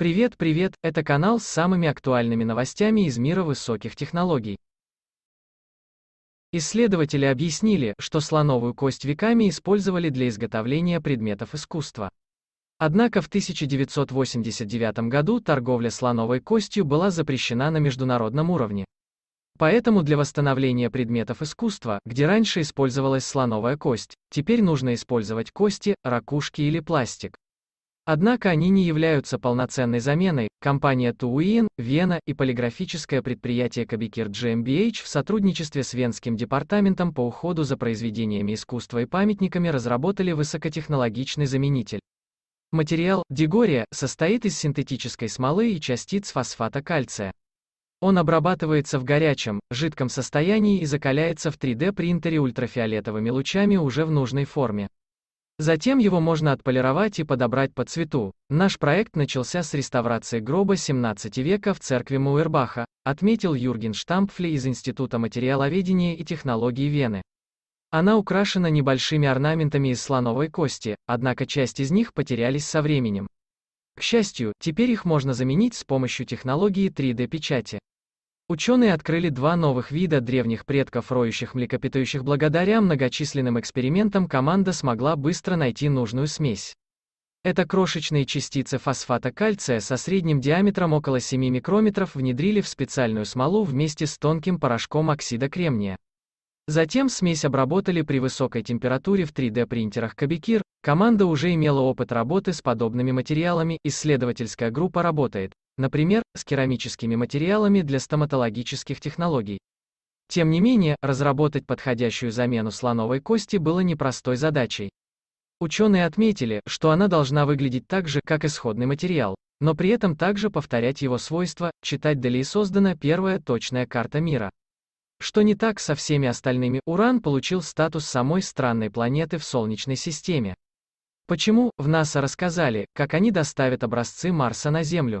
Привет, привет, это канал с самыми актуальными новостями из мира высоких технологий. Исследователи объяснили, что слоновую кость веками использовали для изготовления предметов искусства. Однако в 1989 году торговля слоновой костью была запрещена на международном уровне. Поэтому для восстановления предметов искусства, где раньше использовалась слоновая кость, теперь нужно использовать кости, ракушки или пластик. Однако они не являются полноценной заменой. Компания Туин, Вена и полиграфическое предприятие Кабикир GmbH в сотрудничестве с Венским департаментом по уходу за произведениями искусства и памятниками разработали высокотехнологичный заменитель. Материал дигория состоит из синтетической смолы и частиц фосфата кальция. Он обрабатывается в горячем, жидком состоянии и закаляется в 3D-принтере ультрафиолетовыми лучами уже в нужной форме. Затем его можно отполировать и подобрать по цвету. Наш проект начался с реставрации гроба 17 века в церкви Мауэрбаха, отметил Юрген Штампфли из Института материаловедения и технологий Вены. Она украшена небольшими орнаментами из слоновой кости, однако часть из них потерялись со временем. К счастью, теперь их можно заменить с помощью технологии 3D-печати. Ученые открыли два новых вида древних предков роющих млекопитающих благодаря многочисленным экспериментам команда смогла быстро найти нужную смесь. Это крошечные частицы фосфата кальция со средним диаметром около 7 микрометров внедрили в специальную смолу вместе с тонким порошком оксида кремния. Затем смесь обработали при высокой температуре в 3D-принтерах Кабикир. Команда уже имела опыт работы с подобными материалами, исследовательская группа работает например, с керамическими материалами для стоматологических технологий. Тем не менее, разработать подходящую замену слоновой кости было непростой задачей. Ученые отметили, что она должна выглядеть так же, как исходный материал, но при этом также повторять его свойства, читать далее создана первая точная карта мира. Что не так со всеми остальными, Уран получил статус самой странной планеты в Солнечной системе. Почему, в НАСА рассказали, как они доставят образцы Марса на Землю.